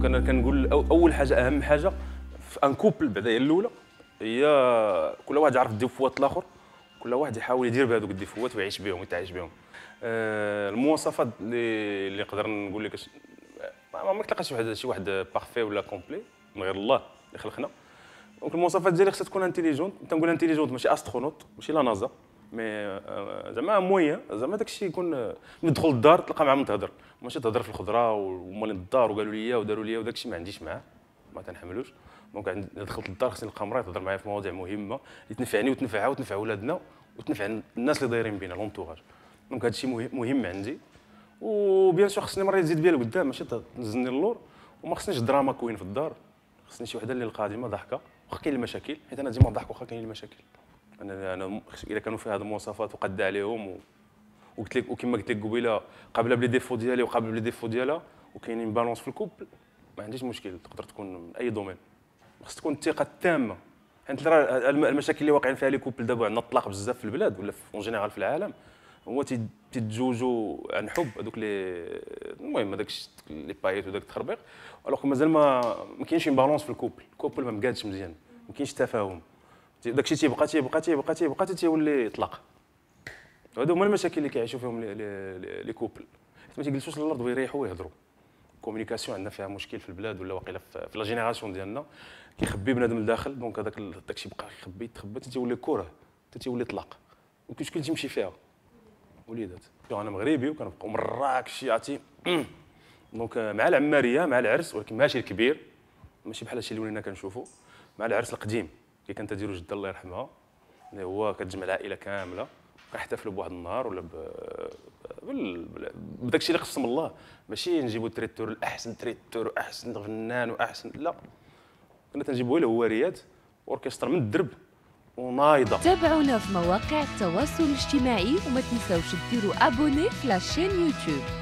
دونك انا كنقول اول حاجه اهم حاجه في ان كوبل بعدا هي الاولى هي كل واحد يعرف الديفوات الاخر كل واحد يحاول يدير بهذوك الديفوات ويعيش بهم ويتعايش بهم آه المواصفات اللي اللي نقدر نقول لك ما عمرك تلقى شي واحد شي واحد بارفي ولا كومبلي من غير الله اللي خلقنا دونك المواصفات ديالي خصها تكون انتيليجونت تنقول انتيليجونت ماشي استرونوت ماشي لا نازا مي زعما مويا زعما داكشي يكون ندخل للدار تلقى معاهم تهضر ماشي تهضر في الخضره ومالين الدار وقالوا لي وداروا لي وداكشي ما عنديش معاه ما تنحملوش دونك دخلت للدار خصني نلقى مراه تهضر معايا في مواضيع مهمه اللي تنفعني وتنفعها وتنفع ولادنا وتنفع الناس اللي دايرين بينا لونتوراج دونك هادشي مهم عندي وبيان سور خصني مره تزيد بيا لقدام ماشي تنزلني للور وما خصنيش دراما كوين في الدار خصني شي وحده اللي القادمه ضحكه واخا كاين المشاكل حيت انا ديما نضحك واخا كاين المشاكل انا انا اذا كانوا في هذه المواصفات وقد عليهم و... وقلت لك وكما قلت لك قبيله قابله بلي ديفو ديالي وقابله بلي ديفو ديالها وكاينين بالونس في الكوبل ما عنديش مشكل تقدر تكون من اي دومين خص تكون الثقه التامه حيت راه المشاكل اللي واقعين فيها لي كوبل دابا عندنا الطلاق بزاف في البلاد ولا في جينيرال في العالم هو تيتزوجوا عن حب هذوك لي المهم هذاك لي بايت وداك التخربيق الوغ مازال ما ما كاينش بالونس في الكوبل الكوبل ما مقادش مزيان ما كاينش تفاهم داكشي تيبقى تيبقى تيبقى تيبقى حتى تيولي يطلق هادو هما المشاكل اللي كيعيشوا فيهم لي كوبل ما تيجلسوش للارض ويريحوا ويهضروا الكومونيكاسيون عندنا فيها مشكل في البلاد ولا واقيلا في لا جينيراسيون ديالنا كيخبي بنادم لداخل دونك هذاك داكشي بقى يخبي تخبى حتى تيولي كره حتى تيولي طلاق وكشكل تيمشي فيها وليدات انا مغربي وكنبقاو مراكش عرفتي دونك مع العماريه مع العرس ولكن ماشي الكبير ماشي بحال هادشي اللي ولينا كنشوفوا مع العرس القديم اللي كانت تديرو جده الله يرحمها اللي هو كتجمع العائله كامله كنحتفلوا بواحد النهار ولا ب بداك الشيء اللي قسم الله ماشي نجيبوا التريتور الاحسن تريتور واحسن فنان واحسن لا كنا تنجيبوا هو رياض اوركسترا من الدرب ونايضه تابعونا في مواقع التواصل الاجتماعي وما تنساوش ديروا ابوني في لاشين يوتيوب